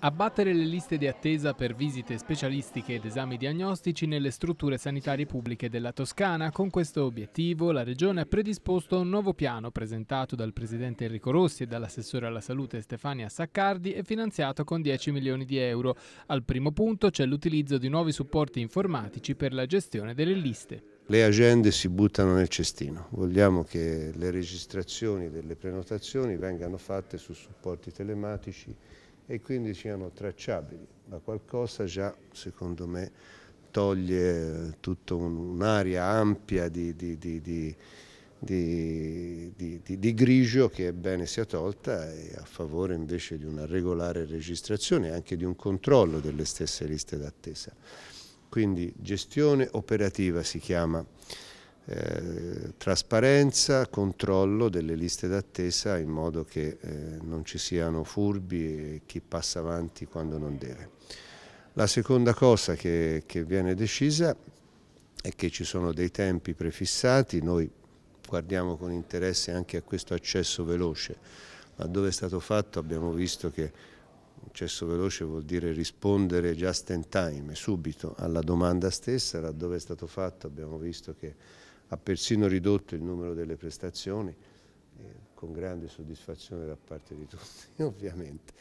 Abbattere le liste di attesa per visite specialistiche ed esami diagnostici nelle strutture sanitarie pubbliche della Toscana. Con questo obiettivo la Regione ha predisposto un nuovo piano presentato dal Presidente Enrico Rossi e dall'assessore alla salute Stefania Saccardi e finanziato con 10 milioni di euro. Al primo punto c'è l'utilizzo di nuovi supporti informatici per la gestione delle liste. Le agende si buttano nel cestino, vogliamo che le registrazioni delle prenotazioni vengano fatte su supporti telematici e quindi siano tracciabili, ma qualcosa già secondo me toglie tutta un'area ampia di, di, di, di, grigio che è bene sia tolta e a favore invece di una regolare registrazione e anche di un controllo delle stesse liste d'attesa. Quindi gestione operativa si chiama eh, trasparenza, controllo delle liste d'attesa in modo che eh, non ci siano furbi e chi passa avanti quando non deve. La seconda cosa che, che viene decisa è che ci sono dei tempi prefissati, noi guardiamo con interesse anche a questo accesso veloce, laddove è stato fatto abbiamo visto che accesso veloce vuol dire rispondere just in time, subito alla domanda stessa, laddove è stato fatto abbiamo visto che ha persino ridotto il numero delle prestazioni, eh, con grande soddisfazione da parte di tutti, ovviamente.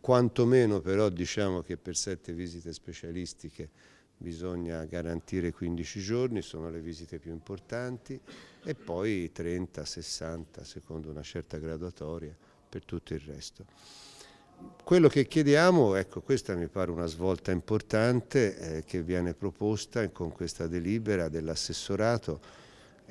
Quantomeno però diciamo che per sette visite specialistiche bisogna garantire 15 giorni, sono le visite più importanti, e poi 30, 60, secondo una certa graduatoria, per tutto il resto. Quello che chiediamo, ecco questa mi pare una svolta importante eh, che viene proposta con questa delibera dell'assessorato,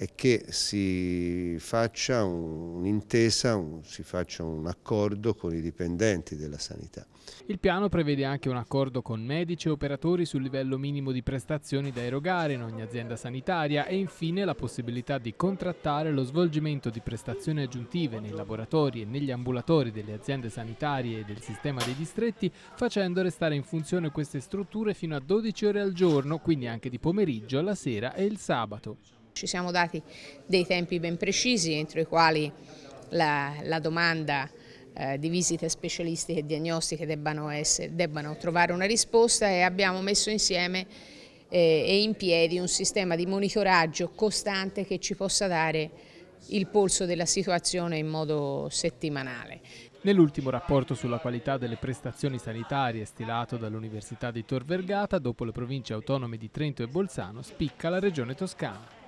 è che si faccia un'intesa, un, si faccia un accordo con i dipendenti della sanità. Il piano prevede anche un accordo con medici e operatori sul livello minimo di prestazioni da erogare in ogni azienda sanitaria e infine la possibilità di contrattare lo svolgimento di prestazioni aggiuntive nei laboratori e negli ambulatori delle aziende sanitarie e del sistema dei distretti facendo restare in funzione queste strutture fino a 12 ore al giorno, quindi anche di pomeriggio, la sera e il sabato. Ci siamo dati dei tempi ben precisi entro i quali la, la domanda eh, di visite specialistiche e diagnostiche debbano, essere, debbano, trovare una risposta e abbiamo messo insieme eh, e in piedi un sistema di monitoraggio costante che ci possa dare il polso della situazione in modo settimanale. Nell'ultimo rapporto sulla qualità delle prestazioni sanitarie stilato dall'Università di Tor Vergata, dopo le province autonome di Trento e Bolzano, spicca la regione toscana.